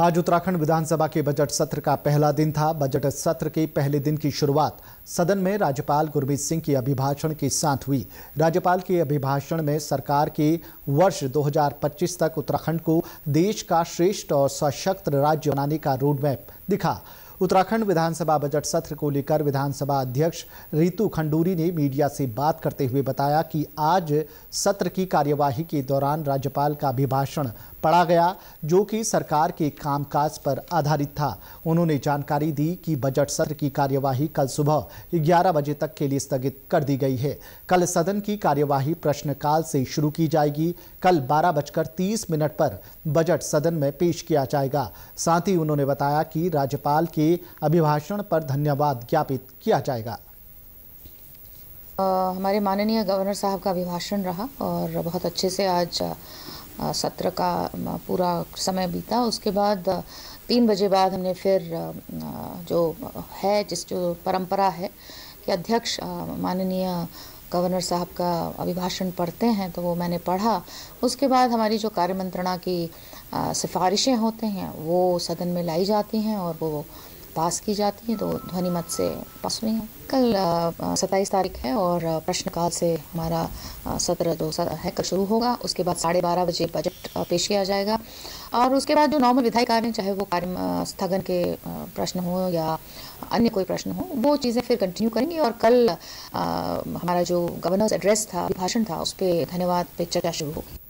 आज उत्तराखंड विधानसभा के बजट सत्र का पहला दिन था बजट सत्र के पहले दिन की शुरुआत सदन में राज्यपाल गुरमीत सिंह के अभिभाषण के साथ हुई राज्यपाल के अभिभाषण में सरकार के वर्ष 2025 तक उत्तराखंड को देश का श्रेष्ठ और सशक्त राज्य बनाने का रोडमैप दिखा उत्तराखंड विधानसभा बजट सत्र को लेकर विधानसभा अध्यक्ष रितु खंडूरी ने मीडिया से बात करते हुए बताया कि आज सत्र की कार्यवाही के दौरान राज्यपाल का अभिभाषण पढ़ा गया जो कि सरकार के कामकाज पर आधारित था उन्होंने जानकारी दी कि बजट सत्र की कार्यवाही कल सुबह 11 बजे तक के लिए स्थगित कर दी गई है कल सदन की कार्यवाही प्रश्नकाल से शुरू की जाएगी कल बारह बजकर तीस मिनट पर बजट सदन में पेश किया जाएगा साथ ही उन्होंने बताया कि राज्यपाल के के अभिभाषण पर धन्यवाद ज्ञापित किया जाएगा आ, हमारे माननीय गवर्नर साहब का अभिभाषण रहा और बहुत अच्छे से आज आ, सत्र का पूरा समय बीता उसके बाद तीन बजे बाद हमने फिर जो है जिस जो परंपरा है कि अध्यक्ष माननीय गवर्नर साहब का अभिभाषण पढ़ते हैं तो वो मैंने पढ़ा उसके बाद हमारी जो कार्य मंत्रणा की सिफारिशें होते हैं वो सदन में लाई जाती हैं और वो पास की जाती है तो ध्वनि मत से पास हुई है कल सत्ताईस तारीख है और प्रश्नकाल से हमारा सत्र सत्र है कल शुरू होगा उसके बाद साढ़े बारह बजे बजट पेश किया जाएगा और उसके बाद जो नॉर्मल विधायी कार्य चाहे वो कार्य स्थगन के प्रश्न हो या अन्य कोई प्रश्न हो वो चीज़ें फिर कंटिन्यू करेंगे और कल आ, हमारा जो गवर्नर्स एड्रेस था भाषण था उस पर धन्यवाद पे चर्चा शुरू होगी